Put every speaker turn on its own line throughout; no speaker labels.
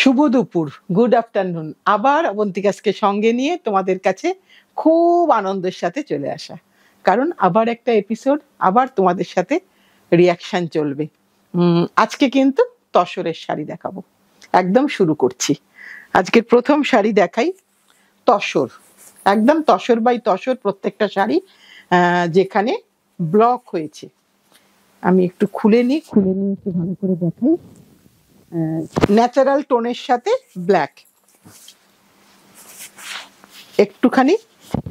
শুভ দুপুর good afternoon আবার অবন্তিকাসকে সঙ্গে নিয়ে তোমাদের কাছে খুব আনন্দের সাথে চলে আসা কারণ আবার একটা এপিসোড আবার তোমাদের সাথে রিয়াকশন চলবে আজকে কিন্তু তসরের শাড়ি দেখাবো একদম শুরু করছি আজকের প্রথম শাড়ি দেখাই তসর একদম তসর বাই তসর প্রত্যেকটা শাড়ি যেখানে ব্লক হয়েছে আমি একটু খুলে নিই খুলে নিয়ে একটু ভালো করে দেখাই ন্যাচারাল টোনের সাথে ব্ল্যাক একটুখানি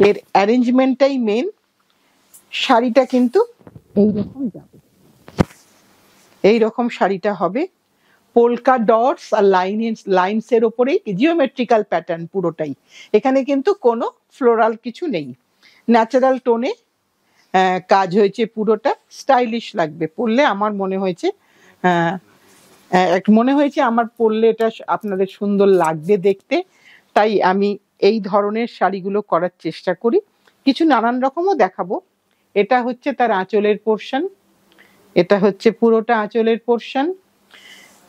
এর অ্যারেঞ্জমেন্টটাই মেন শাড়িটা কিন্তু এইরকম যাবে এইরকম শাড়িটা হবে পোলকা ডটস আর লাইন লাইনসের ওপরেই জিওমেট্রিক্যাল প্যাটার্ন পুরোটাই এখানে কিন্তু কোনো ফ্লোরাল কিছু নেই ন্যাচারাল টোনে কাজ হয়েছে পুরোটা স্টাইলিশ লাগবে পরলে আমার মনে হয়েছে একটু মনে হয়েছে আমার পরলে এটা আপনাদের সুন্দর লাগবে দেখতে তাই আমি এই ধরনের শাড়িগুলো করার চেষ্টা করি কিছু নানান রকমও দেখাবো এটা হচ্ছে তার আঁচলের পোর্শন এটা হচ্ছে পুরোটা আঁচলের পোর্শন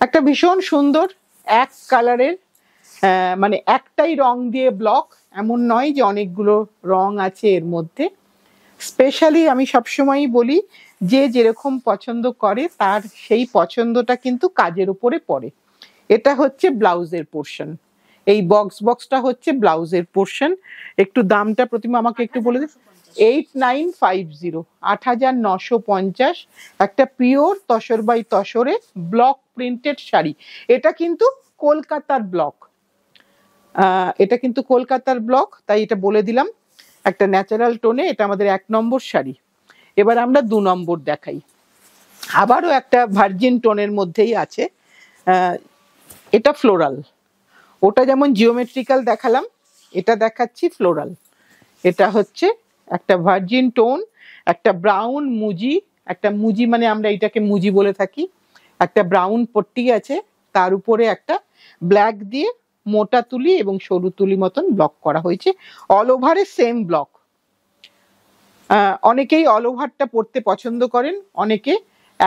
একটা ভীষণ সুন্দর এক কালারের মানে একটাই রং দিয়ে ব্লক এমন নয় যে অনেকগুলো রং আছে এর মধ্যে স্পেশালি আমি সবসময়ই বলি যে যেরকম পছন্দ করে তার সেই পছন্দটা কিন্তু কাজের উপরে পড়ে এটা হচ্ছে ব্লাউজের পোর্শন এই বক্স বক্সটা হচ্ছে ব্লাউজের পোর্শন একটু দামটা প্রতিমা আমাকে একটু বলে দিন এইট নাইন ফাইভ জিরো আট হাজার নশো পঞ্চাশ একটা পিওর তসর বাই তসরে ব্লক প্রিন্টেড শাড়ি এটা কিন্তু কলকাতার ব্লক এটা কিন্তু কলকাতার ব্লক তাই এটা বলে দিলাম একটা ন্যাচারাল টোনে এটা আমাদের এক নম্বর শাড়ি এবার আমরা দু নম্বর দেখাই আবারও একটা ভার্জিন টোনের মধ্যেই আছে এটা ফ্লোরাল ওটা যেমন জিওমেট্রিক্যাল দেখালাম এটা দেখাচ্ছি ফ্লোরাল এটা হচ্ছে একটা ভার্জিন টোন একটা ব্রাউন মুজি একটা মুজি মানে আমরা এটাকে মুজি বলে থাকি একটা ব্রাউন পট্টি আছে তার উপরে একটা ব্ল্যাক দিয়ে মোটা তুলি এবং সরু তুলি মতন ব্লক করা হয়েছে অল ওভারে সেম ব্লক অনেকেই অলওভারটা পরতে পছন্দ করেন অনেকে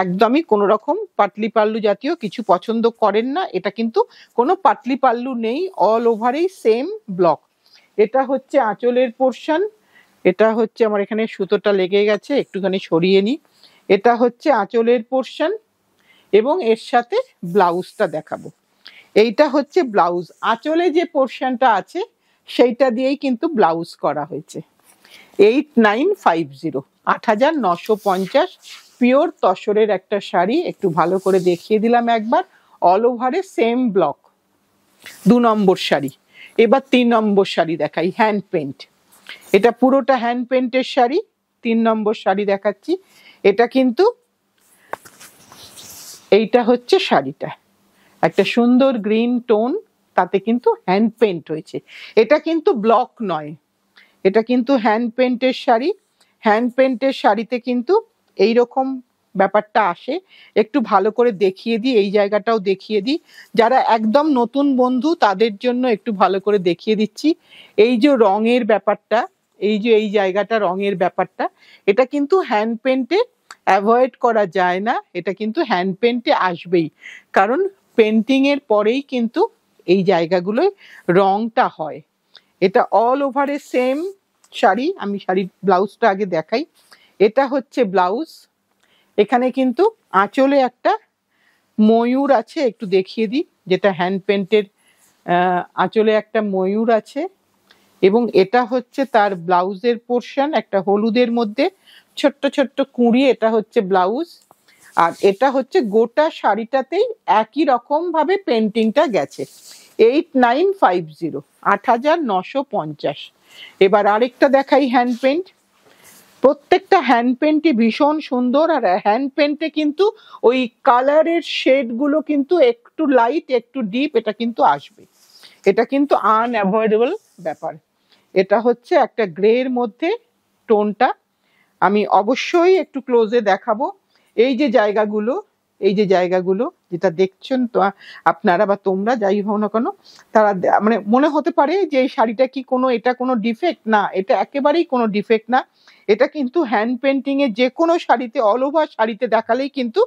একদমই কোনো রকম পাটলি পাল্লু জাতীয় কিছু পছন্দ করেন না এটা কিন্তু কোনো পাটলি পাল্লু নেই অল ওভারেই সেম ব্লক এটা হচ্ছে আঁচলের পোর্শন এটা হচ্ছে আমার এখানে সুতোটা লেগে গেছে একটুখানি সরিয়ে নিই এটা হচ্ছে আঁচলের পোর্শন এবং এর সাথে ব্লাউজটা দেখাবো এইটা হচ্ছে ব্লাউজ আঁচলে যে পোর্শনটা আছে সেইটা দিয়েই কিন্তু ব্লাউজ করা হয়েছে এইট নাইন ফাইভ জিরো আট হাজার নশো পঞ্চাশ পিওর তসরের একটা শাড়ি একটু ভালো করে দেখিয়ে দিলাম একবার অল ওভারে সেম ব্লক দু নম্বর শাড়ি এবার তিন নম্বর শাড়ি দেখাই হ্যান্ড পেন্ট এটা পুরোটা হ্যান্ড পেন্টের শাড়ি তিন নম্বর শাড়ি দেখাচ্ছি এটা কিন্তু এইটা হচ্ছে শাড়িটা একটা সুন্দর গ্রিন টোন তাতে কিন্তু হ্যান্ড পেন্ট হয়েছে এটা কিন্তু ব্লক নয় এটা কিন্তু হ্যান্ড পেন্টের শাড়ি হ্যান্ড পেন্টের শাড়িতে কিন্তু এই রকম ব্যাপারটা আসে একটু ভালো করে দেখিয়ে দিই এই জায়গাটাও দেখিয়ে দিই যারা একদম নতুন বন্ধু তাদের জন্য একটু ভালো করে দেখিয়ে দিচ্ছি এই যে রঙের ব্যাপারটা এই যে এই জায়গাটা রঙের ব্যাপারটা এটা কিন্তু হ্যান্ড পেন্টে অ্যাভয়েড করা যায় না এটা কিন্তু হ্যান্ড পেন্টে আসবেই কারণ পেন্টিংয়ের পরেই কিন্তু এই জায়গাগুলোয় রঙটা হয় এটা অল ওভারে সেম শাড়ি আমি শাড়ির ব্লাউজটা আগে দেখাই এটা হচ্ছে ব্লাউজ এখানে কিন্তু আঁচলে একটা ময়ূর আছে একটু দেখিয়ে দিই যেটা হ্যান্ড পেন্টের আঁচলে একটা ময়ূর আছে এবং এটা হচ্ছে তার ব্লাউজের পোর্শন একটা হলুদের মধ্যে ছোট্ট ছোট্ট কুঁড়ি এটা হচ্ছে ব্লাউজ আর এটা হচ্ছে গোটা শাড়িটাতেই একই রকমভাবে পেন্টিংটা গেছে এইট নাইন ফাইভ জিরো আট হাজার নশো পঞ্চাশ এবার আরেকটা দেখাই হ্যান্ড পেন্ট প্রত্যেকটা হ্যান্ড পেন্টই ভীষণ সুন্দর আর হ্যান্ড পেন্টে কিন্তু ওই কালারের শেডগুলো কিন্তু একটু লাইট একটু ডিপ এটা কিন্তু আসবে এটা কিন্তু আনঅ্যাভয়েডেবল ব্যাপার এটা হচ্ছে একটা গ্রের মধ্যে টোনটা আমি অবশ্যই একটু ক্লোজে দেখাবো এই যে জায়গাগুলো এই যে জায়গাগুলো যেটা দেখছেন তো আপনারা বা তোমরা যাই হোক না কেন তারা মানে মনে হতে পারে যে এই শাড়িটা কি কোনো এটা কোনো ডিফেক্ট না এটা একেবারেই কোনো ডিফেক্ট না এটা কিন্তু হ্যান্ড পেন্টিংয়ে যে কোনো শাড়িতে অল ওভার শাড়িতে দেখালেই কিন্তু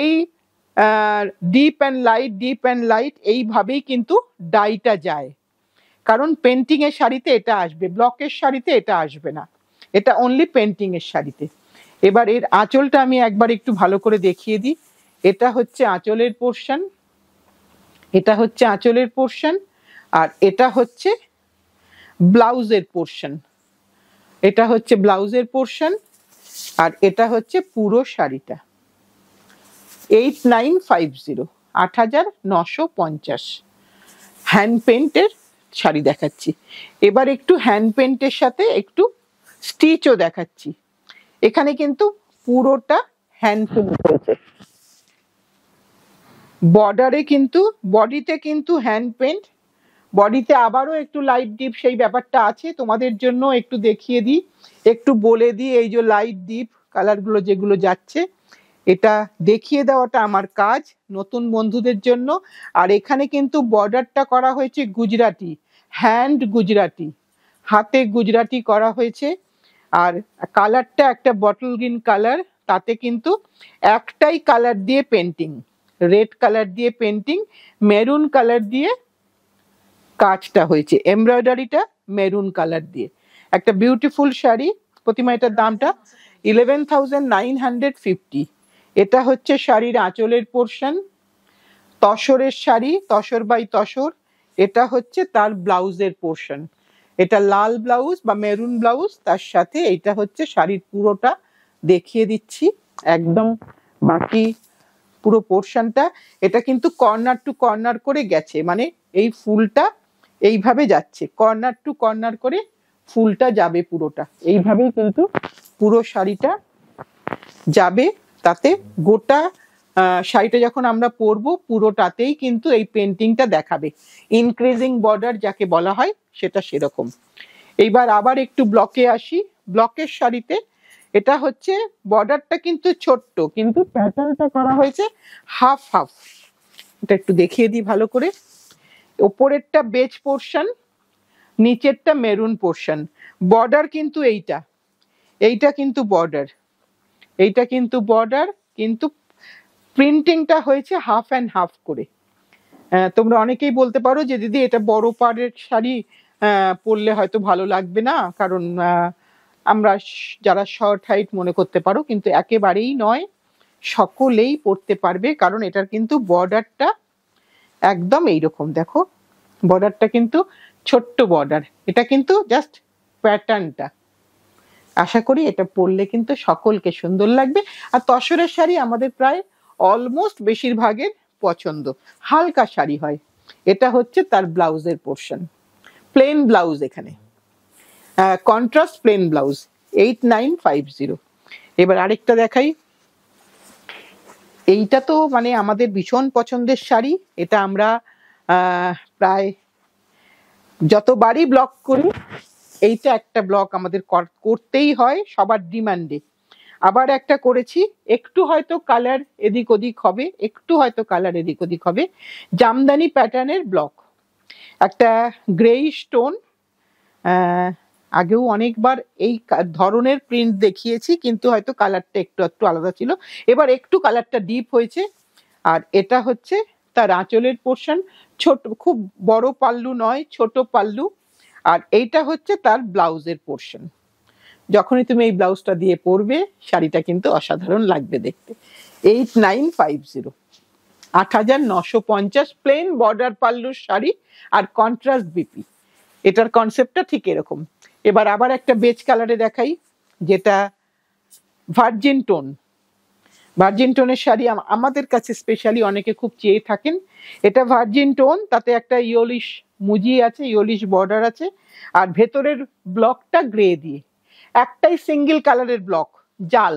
এই deep and light deep and light এইভাবেই কিন্তু ডাইটা যায় কারণ পেন্টিংয়ের শাড়িতে এটা আসবে ব্লকের শাড়িতে এটা আসবে না এটা অনলি পেন্টিংয়ের শাড়িতে এবার এর আঁচলটা আমি একবার একটু ভালো করে দেখিয়ে দিই এটা হচ্ছে আঁচলের পোর্শন এটা হচ্ছে আঁচলের পোর্শন আর এটা হচ্ছে ব্লাউজের পোর্শন এটা হচ্ছে ব্লাউজের পোর্শন আর এটা হচ্ছে পুরো শাড়িটা এইট নাইন ফাইভ জিরো আট হাজার নশো পঞ্চাশ হ্যান্ড পেন্টের শাড়ি দেখাচ্ছি এবার একটু হ্যান্ড পেন্টের সাথে একটু স্টিচও দেখাচ্ছি এখানে কিন্তু পুরোটা হ্যান্ড পেন্ট হয়েছে বর্ডারে কিন্তু বডিতে কিন্তু হ্যান্ড পেন্ট বডিতে আবারও একটু লাইট ডিপ সেই ব্যাপারটা আছে তোমাদের জন্য একটু দেখিয়ে দিই একটু বলে দিই এই যে লাইট ডিপ কালারগুলো যেগুলো যাচ্ছে এটা দেখিয়ে দেওয়াটা আমার কাজ নতুন বন্ধুদের জন্য আর এখানে কিন্তু বর্ডারটা করা হয়েছে গুজরাটি হ্যান্ড গুজরাটি হাতে গুজরাটি করা হয়েছে আর কালারটা একটা বটল গ্রিন কালার তাতে কিন্তু একটাই কালার দিয়ে পেন্টিং রেড কালার দিয়ে পেন্টিং মেরুন কালার দিয়ে কাজটা হয়েছে এমব্রয়ডারিটা মেরুন কালার দিয়ে একটা বিউটিফুল শাড়ি প্রতিমা এটার দামটা eleven thousand nine hundred fifty এটা হচ্ছে শাড়ির আঁচলের পোর্শন তসরের শাড়ি তসর বাই তসর এটা হচ্ছে তার ব্লাউজের পোর্শন এটা লাল ব্লাউজ বা মেরুন ব্লাউজ তার সাথে এটা হচ্ছে শাড়ির পুরোটা দেখিয়ে দিচ্ছি একদম বাকি পুরো পোর্শনটা এটা কিন্তু কর্নার টু কর্নার করে গেছে মানে এই ফুলটা এইভাবে যাচ্ছে কর্নার টু কর্নার করে ফুলটা যাবে পুরোটা এইভাবেই কিন্তু পুরো শাড়িটা যাবে তাতে গোটা শাড়িটা যখন আমরা পরবো পুরোটাতেই কিন্তু এই পেন্টিংটা দেখাবে ইনক্রিজিং বর্ডার যাকে বলা হয় সেটা সেরকম এইবার আবার একটু ব্লকে আসি ব্লকের শাড়িতে এটা হচ্ছে বর্ডারটা কিন্তু ছোট্ট কিন্তু প্যাটার্নটা করা হয়েছে হাফ হাফ এটা একটু দেখিয়ে দিই ভালো করে ওপরেরটা বেজ পোর্শন নিচেরটা মেরুন পোর্শন বর্ডার কিন্তু এইটা এইটা কিন্তু বর্ডার এইটা কিন্তু বর্ডার কিন্তু প্রিন্টিংটা হয়েছে হাফ অ্যান্ড হাফ করে তোমরা অনেকেই বলতে পারো যে দিদি এটা বড় পাড়ের শাড়ি পরলে হয়তো ভালো লাগবে না কারণ আহ আমরা যারা শর্ট হাইট মনে করতে পারো কিন্তু একেবারেই নয় সকলেই পড়তে পারবে কারণ এটার কিন্তু বর্ডারটা একদম এইরকম দেখো বর্ডারটা কিন্তু ছোট্ট বর্ডার এটা কিন্তু জাস্ট প্যাটার্নটা আশা করি এটা পড়লে কিন্তু সকলকে সুন্দর লাগবে আর তসরের শাড়ি আমাদের প্রায় অলমোস্ট বেশিরভাগের পছন্দ হালকা শাড়ি হয় এটা হচ্ছে তার ব্লাউজের পোর্শন প্লেন ব্লাউজ এখানে contrast plain blouse eight nine five zero এবার আরেকটা দেখাই এইটা তো মানে আমাদের ভীষণ পছন্দের শাড়ি এটা আমরা প্রায় যতবারই ব্লক করি এইটা একটা ব্লক আমাদের করতেই হয় সবার ডিমান্ডে আবার একটা করেছি একটু হয়তো কালার এদিক ওদিক হবে একটু হয়তো কালার এদিক ওদিক হবে জামদানি প্যাটার্নের ব্লক একটা গ্রেই স্টোন আগেও অনেকবার এই ধরনের প্রিন্ট দেখিয়েছি কিন্তু হয়তো কালারটা একটু একটু আলাদা ছিল এবার একটু কালারটা ডিপ হয়েছে আর এটা হচ্ছে তার আঁচলের পোর্শন ছোট খুব বড় পাল্লু নয় ছোট পাল্লু আর এইটা হচ্ছে তার ব্লাউজের পোর্শন যখনই তুমি এই ব্লাউজটা দিয়ে পরবে শাড়িটা কিন্তু অসাধারণ লাগবে দেখতে এইট নাইন ফাইভ জিরো আট হাজার নশো পঞ্চাশ প্লেন বর্ডার পাল্লুর শাড়ি আর কন্ট্রাস্ট বিপি এটার কনসেপ্টটা ঠিক এরকম এবার আবার একটা বেজ কালারে দেখাই যেটা ভার্জিন টোন ভার্জিন টোনের শাড়ি আমাদের কাছে স্পেশালি অনেকে খুব চেয়ে থাকেন এটা ভার্জিন টোন তাতে একটা ইয়োলিশ মুজি আছে ইয়োলিশ বর্ডার আছে আর ভেতরের ব্লকটা গ্রে দিয়ে একটাই সিঙ্গেল কালারের ব্লক জাল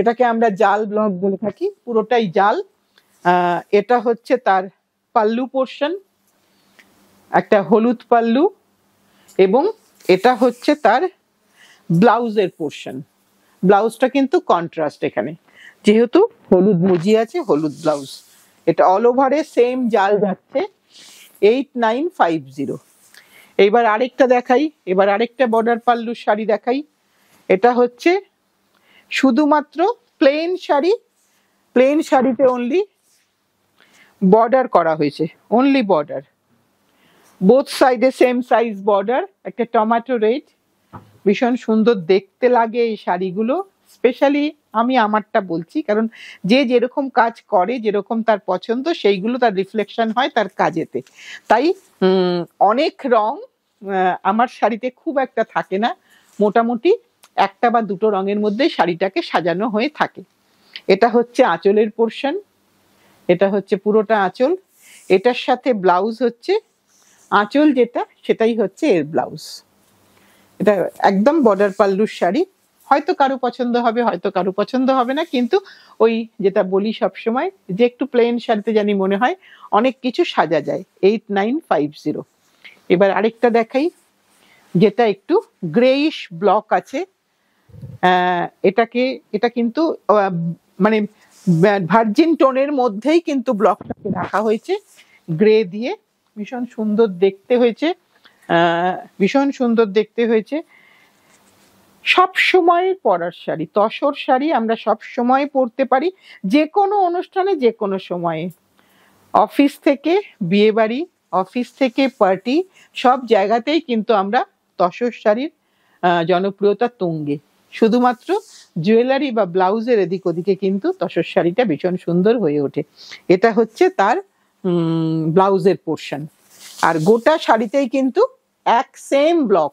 এটাকে আমরা জাল ব্লক বলে থাকি পুরোটাই জাল এটা হচ্ছে তার পাল্লু পোর্শন একটা হলুদ পাল্লু এবং এটা হচ্ছে তার ব্লাউজের পোর্শন ব্লাউজটা কিন্তু কন্ট্রাস্ট এখানে যেহেতু হলুদ মুজি আছে হলুদ ব্লাউজ এটা অল ওভারে সেম জাল যাচ্ছে এইট নাইন ফাইভ জিরো এইবার আরেকটা দেখাই এবার আরেকটা বর্ডার পাল্লুর শাড়ি দেখাই এটা হচ্ছে শুধুমাত্র প্লেন শাড়ি প্লেন শাড়িতে অনলি বর্ডার করা হয়েছে অনলি বর্ডার বোথ সাইডে সেম সাইজ বর্ডার একটা টমেটো রেড ভীষণ সুন্দর দেখতে লাগে এই শাড়িগুলো স্পেশালি আমি আমারটা বলছি কারণ যে যেরকম কাজ করে যেরকম তার পছন্দ সেইগুলো তার রিফ্লেকশন হয় তার কাজেতে তাই অনেক রং আমার শাড়িতে খুব একটা থাকে না মোটামুটি একটা বা দুটো রঙের মধ্যে শাড়িটাকে সাজানো হয়ে থাকে এটা হচ্ছে আঁচলের পোর্শন এটা হচ্ছে পুরোটা আঁচল এটার সাথে ব্লাউজ হচ্ছে আঁচল যেটা সেটাই হচ্ছে এর ব্লাউজ এটা একদম বর্ডার পাল্লুর শাড়ি হয়তো কারো পছন্দ হবে হয়তো কারো পছন্দ হবে না কিন্তু ওই যেটা বলি সব সময় যে একটু প্লেন শাড়িতে জানি মনে হয় অনেক কিছু সাজা যায় এইট নাইন ফাইভ জিরো এবার আরেকটা দেখাই যেটা একটু গ্রেইশ ব্লক আছে এটাকে এটা কিন্তু মানে ভার্জিন টোনের মধ্যেই কিন্তু ব্লকটাকে রাখা হয়েছে গ্রে দিয়ে ভীষণ সুন্দর দেখতে হয়েছে ভীষণ সুন্দর দেখতে হয়েছে সব সময় পরার শাড়ি তসর শাড়ি আমরা সব সময় পরতে পারি যে কোনো অনুষ্ঠানে যে কোনো সময়ে অফিস থেকে বিয়ে বাড়ি অফিস থেকে পার্টি সব জায়গাতেই কিন্তু আমরা তসর শাড়ির জনপ্রিয়তা তুঙ্গে শুধুমাত্র জুয়েলারি বা ব্লাউজের এদিক ওদিকে কিন্তু তসর শাড়িটা ভীষণ সুন্দর হয়ে ওঠে এটা হচ্ছে তার ব্লাউজের পোর্শন আর গোটা শাড়িতেই কিন্তু এক সেম ব্লক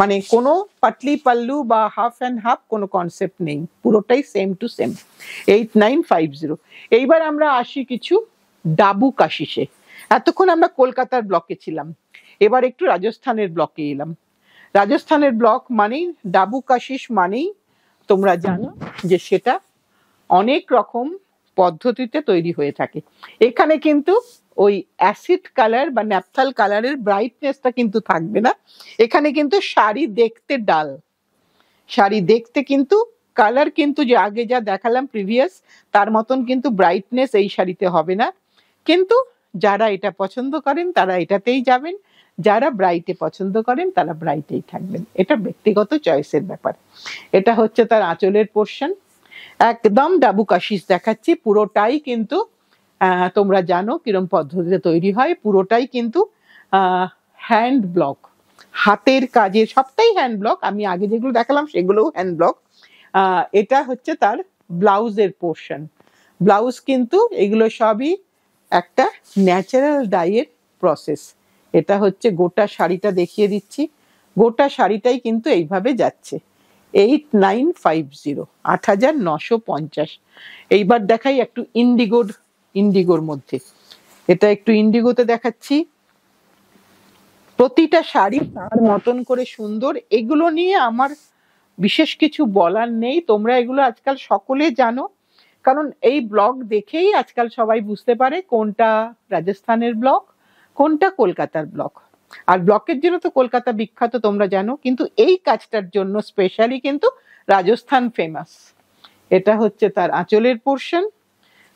মানে কোনো পাটলি পাল্লু বা হাফ অ্যান্ড হাফ কোনো কনসেপ্ট নেই পুরোটাই same to same eight nine five zero এইবার আমরা আসি কিছু ডাবু কাশিসে এতক্ষণ আমরা কলকাতার ব্লকে ছিলাম এবার একটু রাজস্থানের ব্লকে এলাম রাজস্থানের ব্লক মানেই ডাবু কাশিস মানেই তোমরা জানো যে সেটা অনেক রকম পদ্ধতিতে তৈরি হয়ে থাকে এখানে কিন্তু ওই অ্যাসিড কালার বা ন্যাপথাল কালারের ব্রাইটনেসটা কিন্তু থাকবে না এখানে কিন্তু শাড়ি দেখতে ডাল শাড়ি দেখতে কিন্তু কালার কিন্তু যে আগে যা দেখালাম প্রিভিয়াস তার মতন কিন্তু ব্রাইটনেস এই শাড়িতে হবে না কিন্তু যারা এটা পছন্দ করেন তারা এটাতেই যাবেন যারা ব্রাইটে পছন্দ করেন তারা ব্রাইটেই থাকবেন এটা ব্যক্তিগত চয়েসের ব্যাপার এটা হচ্ছে তার আঁচলের পোর্শন একদম ডাবু কাশিস দেখাচ্ছি পুরোটাই কিন্তু তোমরা জানো কিরম পদ্ধতিতে তৈরি হয় পুরোটাই কিন্তু হ্যান্ড ব্লক হাতের কাজে সবটাই হ্যান্ড ব্লক আমি আগে যেগুলো দেখালাম সেগুলোও হ্যান্ড ব্লক এটা হচ্ছে তার ব্লাউজের পোর্শন ব্লাউজ কিন্তু এগুলো সবই একটা ন্যাচারাল ডাইয়ের প্রসেস এটা হচ্ছে গোটা শাড়িটা দেখিয়ে দিচ্ছি গোটা শাড়িটাই কিন্তু এইভাবে যাচ্ছে এইট নাইন ফাইভ জিরো আট হাজার নশো পঞ্চাশ এইবার দেখাই একটু ইন্ডিগোর ইন্ডিগোর মধ্যে এটা একটু ইন্ডিগোতে দেখাচ্ছি প্রতিটা শাড়ি তার মতন করে সুন্দর এগুলো নিয়ে আমার বিশেষ কিছু বলার নেই তোমরা এগুলো আজকাল সকলে জানো কারণ এই ব্লগ দেখেই আজকাল সবাই বুঝতে পারে কোনটা রাজস্থানের ব্লক কোনটা কলকাতার ব্লক আর ব্লকের জন্য তো কলকাতা বিখ্যাত তোমরা জানো কিন্তু এই কাজটার জন্য স্পেশালি কিন্তু রাজস্থান ফেমাস এটা হচ্ছে তার আঁচলের পোর্শন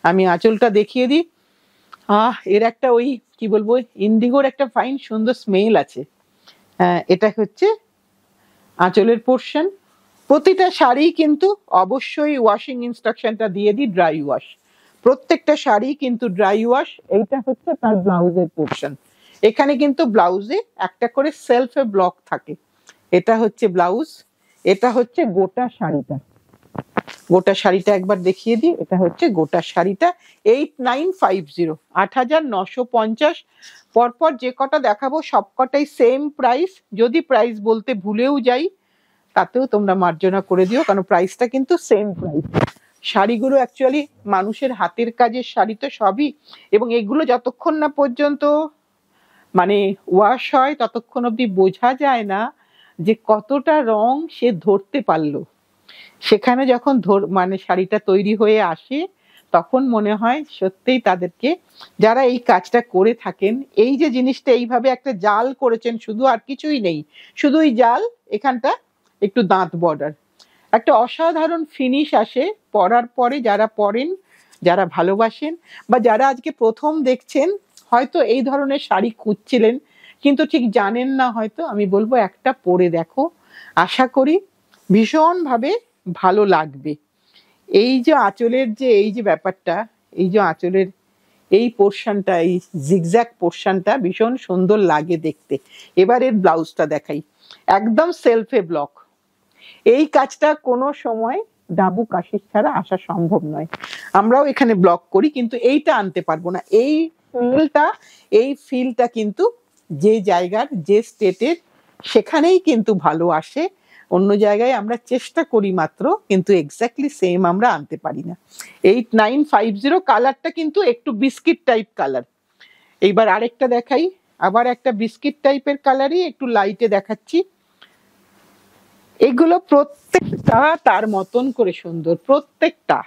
আমি আঁচলটা দেখিয়ে দিই আহ এর একটা ওই কি বলবো ইন্ডিগোর একটা ফাইন সুন্দর স্মেল আছে এটা হচ্ছে আঁচলের পোর্শন প্রতিটা শাড়ি কিন্তু অবশ্যই ওয়াশিং ইনস্ট্রাকশনটা দিয়ে দিই ড্রাই ওয়াশ প্রত্যেকটা শাড়ি কিন্তু ড্রাই ওয়াশ এইটা হচ্ছে তার ব্লাউজের পোর্শন এখানে কিন্তু ব্লাউজে একটা করে এ ব্লক থাকে এটা হচ্ছে ব্লাউজ এটা হচ্ছে গোটা শাড়িটা গোটা শাড়িটা একবার দেখিয়ে দিই এটা হচ্ছে গোটা শাড়িটা এইট নাইন ফাইভ জিরো আট হাজার নশো পঞ্চাশ পরপর যে কটা দেখাবো সব কটাই সেম প্রাইস যদি প্রাইস বলতে ভুলেও যাই তাতেও তোমরা মার্জনা করে দিও কারণ প্রাইসটা কিন্তু সেম প্রাইস শাড়িগুলো অ্যাকচুয়ালি মানুষের হাতের কাজের শাড়ি তো সবই এবং এগুলো যতক্ষণ না পর্যন্ত মানে ওয়াশ হয় ততক্ষণ অব্দি বোঝা যায় না যে কতটা রং সে ধরতে পারলো সেখানে যখন ধর মানে শাড়িটা তৈরি হয়ে আসে তখন মনে হয় সত্যিই তাদেরকে যারা এই কাজটা করে থাকেন এই যে জিনিসটা এইভাবে একটা জাল করেছেন শুধু আর কিছুই নেই শুধুই জাল এখানটা একটু দাঁত বর্ডার একটা অসাধারণ ফিনিশ আসে পরার পরে যারা পরেন যারা ভালোবাসেন বা যারা আজকে প্রথম দেখছেন হয়তো এই ধরনের শাড়ি খুঁজছিলেন কিন্তু ঠিক জানেন না হয়তো আমি বলবো একটা পরে দেখো আশা করি ভীষণভাবে ভালো লাগবে এই যে আঁচলের যে এই যে ব্যাপারটা এই যে আঁচলের এই পোর্শনটা এই জিগজ্যাক পোর্শনটা ভীষণ সুন্দর লাগে দেখতে এবার এর ব্লাউজটা দেখাই একদম সেলফে ব্লক এই কাজটা কোনো সময় ডাবু কাশির ছাড়া আসা সম্ভব নয় আমরাও এখানে ব্লক করি কিন্তু এইটা আনতে পারবো না এই ফিলটা এই ফিলটা কিন্তু যে জায়গার যে স্টেটের সেখানেই কিন্তু ভালো আসে অন্য জায়গায় আমরা চেষ্টা করি মাত্র কিন্তু এক্স্যাক্টলি সেম আমরা আনতে পারি না এইট নাইন ফাইভ জিরো কালারটা কিন্তু একটু বিস্কিট টাইপ কালার এইবার আরেকটা দেখাই আবার একটা বিস্কিট টাইপের কালারই একটু লাইটে দেখাচ্ছি এগুলো প্রত্যেকটা তার মতন করে সুন্দর প্রত্যেকটা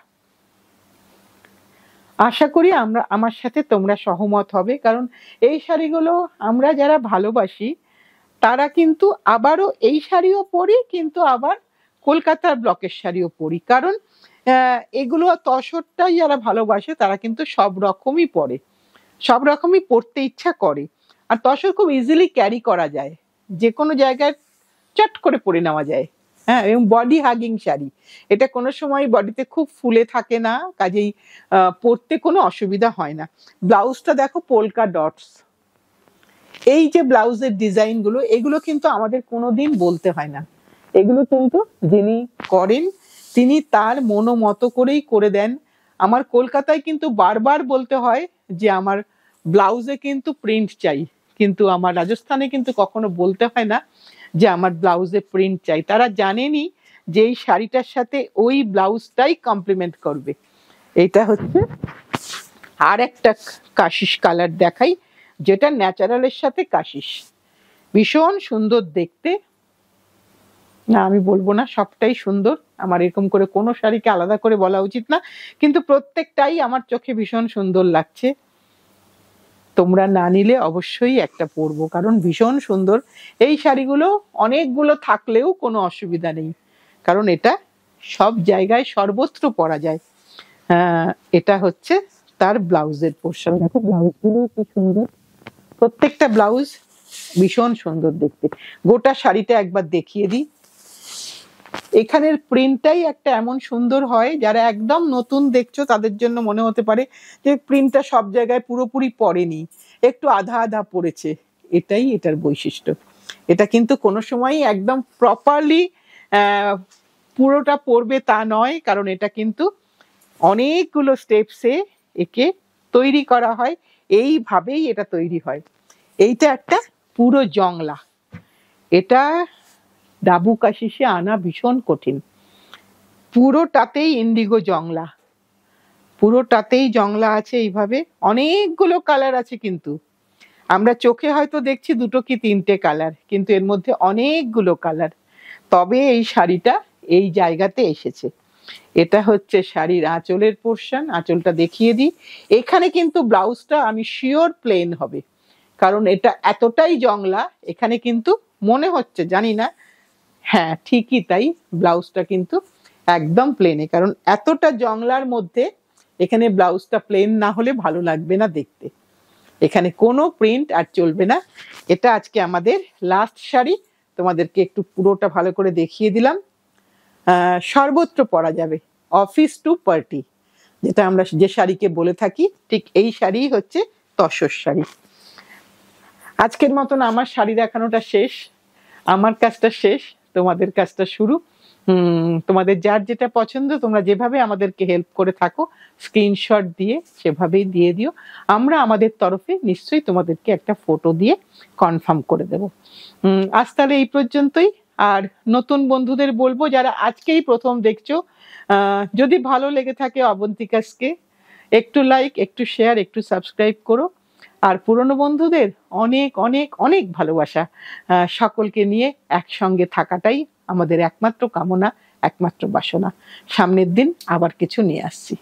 আশা করি আমরা আমার সাথে তোমরা সহমত হবে কারণ এই শাড়িগুলো আমরা যারা ভালোবাসি তারা কিন্তু আবারও এই শাড়িও পরি কিন্তু আবার কলকাতার ব্লকের শাড়িও পরি কারণ এগুলো তসরটাই যারা ভালোবাসে তারা কিন্তু সব রকমই পরে সব রকমই পড়তে ইচ্ছা করে আর তসর খুব ইজিলি ক্যারি করা যায় যে কোনো জায়গায় চট করে পরে নেওয়া যায় হ্যাঁ এবং বডি হাগিং শাড়ি এটা কোনো সময় বডিতে খুব ফুলে থাকে না কাজেই পরতে কোনো অসুবিধা হয় না ব্লাউজটা দেখো পোলকা ডটস এই যে ব্লাউজের ডিজাইনগুলো এগুলো কিন্তু আমাদের কোনোদিন বলতে হয় না এগুলো কিন্তু যিনি করেন তিনি তার মনোমত করেই করে দেন আমার কলকাতায় কিন্তু বারবার বলতে হয় যে আমার ব্লাউজে কিন্তু প্রিন্ট চাই কিন্তু আমার রাজস্থানে কিন্তু কখনো বলতে হয় না যে আমার ব্লাউজে প্রিন্ট চাই তারা জানেনি যে এই শাড়িটার সাথে ওই ব্লাউজটাই কমপ্লিমেন্ট করবে এটা হচ্ছে আর একটা কাশিস কালার দেখাই যেটা ন্যাচারালের সাথে কাশিস ভীষণ সুন্দর দেখতে না আমি বলবো না সবটাই সুন্দর আমার এরকম করে কোনো শাড়িকে আলাদা করে বলা উচিত না কিন্তু প্রত্যেকটাই আমার চোখে ভীষণ সুন্দর লাগছে তোমরা না নিলে অবশ্যই একটা পরবো কারণ ভীষণ সুন্দর এই শাড়িগুলো অনেকগুলো থাকলেও কোনো অসুবিধা নেই কারণ এটা সব জায়গায় সর্বত্র পরা যায় এটা হচ্ছে তার ব্লাউজের পোর্শন দেখো ব্লাউজগুলো কি সুন্দর প্রত্যেকটা ব্লাউজ ভীষণ সুন্দর দেখতে গোটা শাড়িটা একবার দেখিয়ে দিই এখানের প্রিন্টটাই একটা এমন সুন্দর হয় যারা একদম নতুন দেখছো তাদের জন্য মনে হতে পারে যে প্রিন্টটা সব জায়গায় পুরোপুরি পড়েনি একটু আধা আধা পড়েছে এটাই এটার বৈশিষ্ট্য এটা কিন্তু কোনো সময়ই একদম প্রপারলি পুরোটা পড়বে তা নয় কারণ এটা কিন্তু অনেকগুলো স্টেপসে একে তৈরি করা হয় এইভাবেই এটা তৈরি হয় এইটা একটা পুরো জংলা এটা কাশিসে আনা ভীষণ কঠিন পুরোটাতেই ইন্ডিগো জংলা পুরোটাতেই জংলা আছে এইভাবে অনেকগুলো কালার আছে কিন্তু আমরা চোখে হয়তো দেখছি দুটো কি তিনটে কালার কিন্তু এর মধ্যে অনেকগুলো কালার তবে এই শাড়িটা এই জায়গাতে এসেছে এটা হচ্ছে শাড়ির আঁচলের পোর্শন আঁচলটা দেখিয়ে দিই এখানে কিন্তু ব্লাউজটা আমি শিওর প্লেন হবে কারণ এটা এতটাই জংলা এখানে কিন্তু মনে হচ্ছে জানি না হ্যাঁ ঠিকই তাই ব্লাউজটা কিন্তু একদম প্লেনে কারণ এতটা জংলার মধ্যে এখানে ব্লাউজটা প্লেন না হলে ভালো লাগবে না দেখতে এখানে কোনো প্রিন্ট আর চলবে না এটা আজকে আমাদের লাস্ট শাড়ি তোমাদেরকে একটু পুরোটা ভালো করে দেখিয়ে দিলাম সর্বত্র পরা যাবে অফিস টু পার্টি যেটা আমরা যে শাড়িকে বলে থাকি ঠিক এই শাড়ি হচ্ছে তসর শাড়ি আজকের মতন আমার শাড়ি দেখানোটা শেষ আমার কাজটা শেষ তোমাদের কাজটা শুরু তোমাদের যার যেটা পছন্দ তোমরা যেভাবে আমাদেরকে হেল্প করে থাকো স্ক্রিনশট দিয়ে সেভাবেই দিয়ে দিও আমরা আমাদের তরফে নিশ্চয়ই তোমাদেরকে একটা ফটো দিয়ে কনফার্ম করে দেব আজ তাহলে এই পর্যন্তই আর নতুন বন্ধুদের বলবো যারা আজকেই প্রথম দেখছো যদি ভালো লেগে থাকে অবন্তিকাশকে একটু লাইক একটু শেয়ার একটু সাবস্ক্রাইব করো আর পুরনো বন্ধুদের অনেক অনেক অনেক ভালোবাসা সকলকে নিয়ে একসঙ্গে থাকাটাই আমাদের একমাত্র কামনা একমাত্র বাসনা সামনের দিন আবার কিছু নিয়ে আসছি